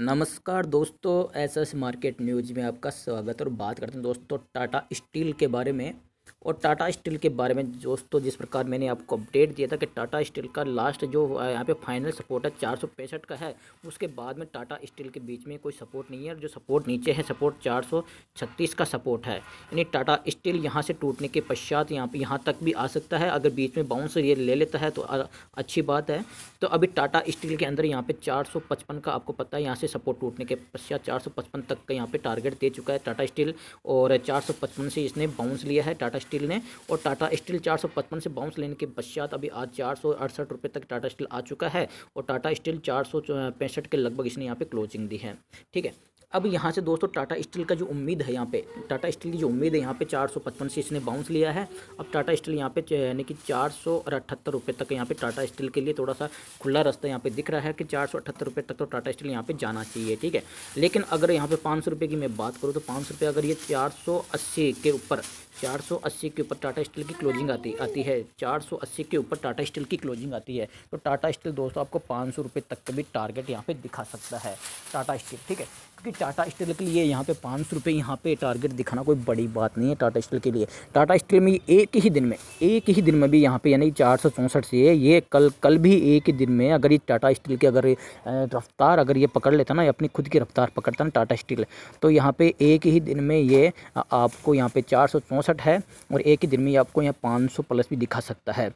नमस्कार दोस्तों SS market news में आपका स्वागत और बात करते हैं दोस्तों टाटा स्टील के बारे में और टाटा स्टील के बारे में दोस्तों जिस प्रकार मैंने आपको अपडेट दिया था कि टाटा स्टील का लास्ट जो यहाँ पे फाइनल सपोर्ट है चार का है उसके बाद में टाटा स्टील के बीच में कोई सपोर्ट नहीं है और जो सपोर्ट नीचे है सपोर्ट 436 का सपोर्ट है यानी टाटा स्टील यहाँ से टूटने के पश्चात यहाँ पर यहाँ तक भी आ सकता है अगर बीच में बाउंस ये ले लेता है तो अच्छी बात है तो अभी टाटा स्टील के अंदर यहाँ पर चार का आपको पता है यहाँ से सपोर्ट टूटने के पश्चात चार तक का यहाँ पर टारगेट दे चुका है टाटा स्टील और चार से इसने बाउंस लिया है टाटा टाटा स्टील ने और टाटा स्टील चार से बाउंस लेने के पश्चात अभी आज चार रुपए तक टाटा स्टील आ चुका है और टाटा स्टील चार के लगभग इसने यहाँ पे क्लोजिंग दी है ठीक है अब यहाँ से दोस्तों टाटा स्टील का जो उम्मीद है यहाँ पे टाटा स्टील की जो उम्मीद है यहाँ पे चार से इसने बाउंस लिया है अब टाटा स्टील यहाँ पे यानी कि चार सौ तक यहाँ पे टाटा स्टील के लिए थोड़ा सा खुला रास्ता यहाँ पे दिख रहा है कि चार सौ तक तो टाटा स्टील यहाँ पे जाना चाहिए ठीक है लेकिन अगर यहाँ पे पाँच की मैं बात करूँ तो पाँच रुपये अगर ये चार के ऊपर अस्सी के ऊपर टाटा स्टील की क्लोजिंग आती आती है अस्सी के ऊपर टाटा स्टील की क्लोजिंग आती है तो टाटा स्टील दोस्तों आपको पाँच सौ तक का भी टारगेट यहाँ पे दिखा सकता है टाटा स्टील ठीक है क्योंकि टाटा स्टील के लिए यहाँ पे पाँच सौ रुपये यहाँ पे टारगेट दिखाना कोई बड़ी बात नहीं है टाटा स्टील के लिए टाटा स्टील में एक ही दिन में एक ही दिन में भी यहाँ पे यानी चार सौ चौंसठ से ये कल कल भी एक ही दिन में अगर ये टाटा स्टील की अगर रफ्तार अगर ये पकड़ लेता ना अपनी खुद की रफ्तार पकड़ता ना टाटा स्टील तो यहाँ पर एक ही दिन में ये आपको यहाँ पर चार है और एक ही दिन में आपको यहाँ पाँच प्लस भी दिखा सकता है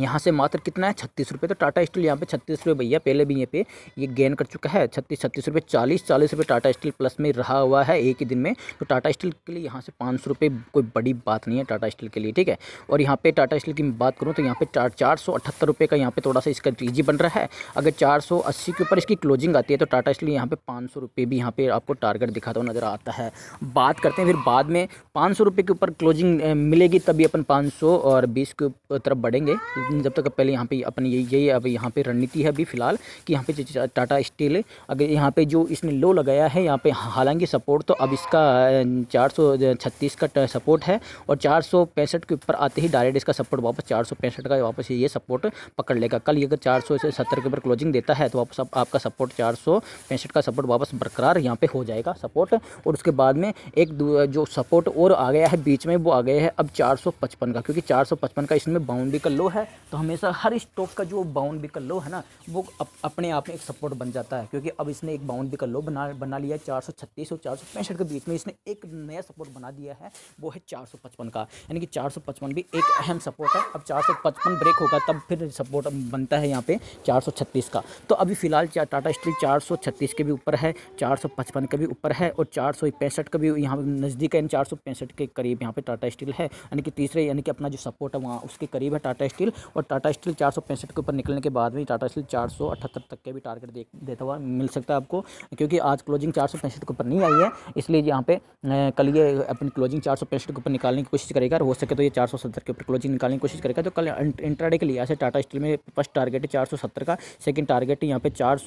यहाँ से मात्र कितना है छत्तीस रुपये तो टाटा स्टील यहाँ पे छत्तीस रुपये भैया पहले भी यहाँ पे ये गेन कर चुका है छत्तीस छत्तीस रुपये चालीस चालीस रुपये टाटा स्टील प्लस में रहा हुआ है एक ही दिन में तो टाटा स्टील के लिए यहाँ से पाँच सौ रुपये कोई बड़ी बात नहीं है टाटा स्टील के लिए ठीक है और यहाँ पे टाटा स्टील की बात करूँ तो यहाँ पे चार चार सौ अठहत्तर रुपये का यहाँ पर थोड़ा सा इसका टीजी बन रहा है अगर चार सौ अस्सी के ऊपर इसकी क्लोजिंग आती है तो टाटा स्टील यहाँ पे पाँच सौ रुपये भी यहाँ पे आपको टारगेट दिखाता हुआ नज़र आता है बात करते हैं फिर बाद में पाँच सौ रुपये के ऊपर क्लोजिंग मिलेगी तभी अपन पाँच सौ और बीस के तरफ बढ़ेंगे जब तक पहले यहाँ पे अपनी यही यही अब यहाँ पे रणनीति है अभी फिलहाल कि यहाँ पे टाटा स्टील अगर यहाँ पे जो इसने लो लगाया है यहाँ पे हालांकि सपोर्ट तो अब इसका 436 का सपोर्ट है और चार के ऊपर आते ही डायरेक्ट इसका सपोर्ट वापस चार का वापस ये सपोर्ट पकड़ लेगा कल अगर चार से सत्तर के ऊपर क्लोजिंग देता है तो वापस आपका सपोर्ट चार का सपोर्ट वापस बरकरार यहाँ पर हो जाएगा सपोर्ट और उसके बाद में एक जो सपोर्ट और आ गया है बीच में वो आ गया है अब चार का क्योंकि चार का इसमें बाउंड्री का लो है तो हमेशा हर स्टॉक का जो बाउंड लो है ना वो अप, अपने आप में एक सपोर्ट बन जाता है क्योंकि अब इसने एक बाउंड लो बना बना लिया है चार सौ छत्तीस और चार सौ पैंसठ के बीच में इसने एक नया सपोर्ट बना दिया है वो है चार सौ पचपन का यानी कि चार सौ पचपन भी एक अहम सपोर्ट है अब चार सौ पचपन ब्रेक होगा तब फिर सपोर्ट बनता है यहाँ पे चार सौ छत्तीस का तो अभी फ़िलहाल टाटा स्टील चार सौ छत्तीस के भी ऊपर है चार सौ पचपन के भी ऊपर है और चार सौ पैंसठ का भी यहाँ नज़दीक है चार सौ पैंसठ के करीब यहाँ पे टाटा स्टील है यानी कि तीसरे यानी कि अपना जो सपोर्ट है वहाँ उसके करीब है टाटा स्टील और टाटा स्टील चार के ऊपर निकलने के बाद भी टाटा स्टील चार तक के भी टारगेट देख देता हुआ मिल सकता है आपको क्योंकि आज क्लोजिंग चार के ऊपर नहीं आई है इसलिए यहाँ पे कल ये अपनी क्लोजिंग चार के ऊपर निकालने की कोशिश करेगा और हो सके तो ये चार के ऊपर क्लोजिंग निकालने की कोशिश करेगा तो कल इंट्राडे के लिहाज से टाटा स्टील में फर्स्ट टारगेट है चार का सेकेंड टारगेट यहाँ पे चार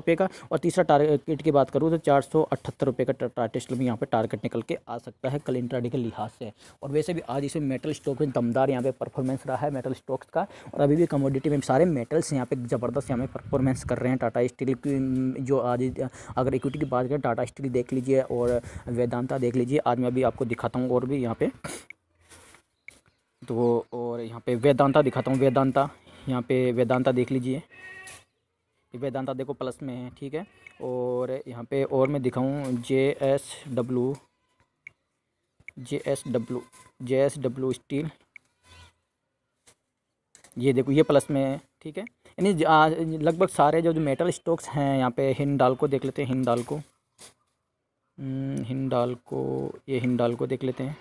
रुपये का और तीसरा टारगेट की बात करूँ तो चार रुपये का टाटा स्टील में यहाँ पे टारगेट निकल के आ सकता है कल इंट्राडे के लिहाज से और वैसे भी आज इसमें मेटल स्टॉक में दमदार यहाँ पे परफॉर्मेंस रहा है मेटल स्टॉक स्टॉक्स का और अभी भी कमोडिटी में सारे मेटल्स यहाँ पे ज़बरदस्त यहाँ पे परफॉर्मेंस कर रहे हैं टाटा स्टील की जो आज अगर इक्विटी की बात करें टाटा स्टील देख लीजिए और वेदांता देख लीजिए आज मैं अभी आपको दिखाता हूँ और भी यहाँ पे तो और यहाँ पे वेदांता दिखाता हूँ वेदांता यहाँ पे वेदांता देख लीजिए वेदांता देखो प्लस में है ठीक है और यहाँ पे और मैं दिखाऊँ J S W J S W J S W steel ये देखो ये प्लस में ठीक है यानी लगभग सारे जो जो मेटल स्टॉक्स हैं यहाँ पे हिंडाल को देख लेते हैं हिंडाल को हम्म, हिंडाल को ये हिंडाल को देख लेते हैं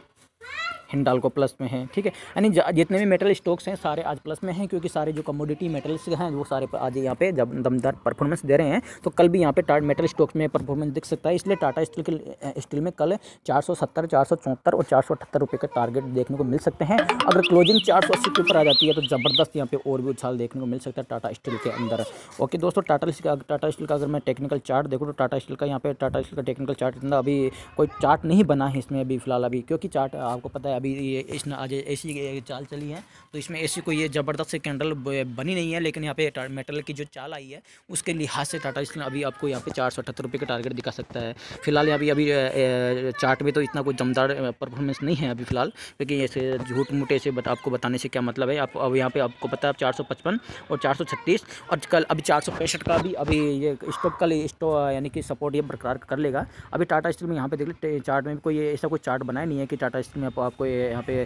को प्लस में है ठीक है यानी जितने भी मेटल स्टॉक्स हैं सारे आज प्लस में हैं क्योंकि सारे जो कमोडिटी मेटल्स हैं वो सारे आज यहाँ पे जब दमदार परफॉर्मेंस दे रहे हैं तो कल भी यहाँ पे टाट मेटल स्टॉक्स में परफॉर्मेंस दिख सकता है इसलिए टाटा स्टील के स्टील में कल चार सौ सत्तर चार सौ चौहत्तर और चार सौ अठहत्तर रुपये के टारगेट देखने को मिल सकते हैं अगर क्लोजिंग चार सौ के ऊपर आ जाती है तो ज़बरदस्त यहाँ पर और भी उछाल देखने को मिल सकता है टाटा स्टील के अंदर ओके दोस्तों टाटा स्टील का टाटा स्टील का अगर मैं टेक्निकल चार्ट देखूँ तो टाटा स्टील का यहाँ पे टाटा स्टील का टेक्निकल चार्ट अभी कोई चार्ट नहीं बना है इसमें अभी फिलहाल अभी क्योंकि चार्ट आपको पता है अभी ये इसने आज ऐसी चाल चली है तो इसमें सी कोई ये ज़बरदस्त कैंडल बनी नहीं है लेकिन यहाँ पे मेटल की जो चाल आई है उसके लिहाज से टाटा इसने अभी आपको यहाँ पे चार सौ अठहत्तर रुपये का टारगेट दिखा सकता है फिलहाल अभी अभी चार्ट में तो इतना कोई जमदार परफॉर्मेंस नहीं है अभी फिलहाल क्योंकि ऐसे झूठ मूठे से बता, आपको बताने से क्या मतलब है आप अब यहाँ पर आपको पता है चार सौ पचपन और चार सौ छत्तीस और कल अभी चार सौ पैंसठ का भी अभी ये स्टॉक कल स्टॉक यानी कि सपोर्ट ये बरकरार कर लेगा अभी टाटा स्टील में यहाँ पे देख ले चार्ट में कोई ऐसा कोई चार्ट बनाया नहीं है कि टाटा स्टील में आपको यहाँ पे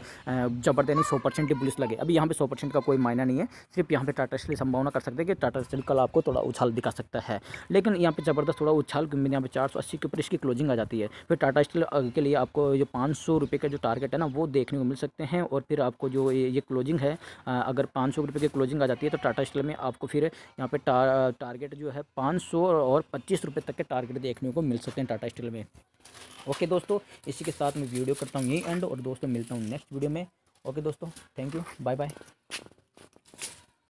जबर यानी सौ परसेंट की पुलिस लगे अभी यहाँ पे सौ परसेंट का कोई मायना नहीं है सिर्फ यहाँ पे टाटा स्टील संभावना कर सकते हैं कि टाटा स्टील कल आपको थोड़ा उछाल दिखा सकता है लेकिन यहाँ पे ज़बरदस्त थोड़ा उछाल यहाँ पे चार सौ अस्सी के ऊपर इसकी क्लोजिंग आ जाती है फिर टाटा स्टील के लिए आपको जो पाँच सौ रुपये का जो टारगेट है ना वो देखने को मिल सकते हैं और फिर आपको जो ये क्लोजिंग है अगर पाँच सौ रुपये की क्लोजिंग आ जाती है तो टाटा स्टील में आपको फिर यहाँ पर टारगेट जो है पाँच सौ और पच्चीस रुपये तक के टारगेट देखने को मिल सकते हैं टाटा स्टील में ओके दोस्तों इसी के साथ मैं वीडियो करता हूँ यही एंड और दोस्तों मिलता हूँ नेक्स्ट वीडियो में ओके दोस्तों थैंक यू बाय बाय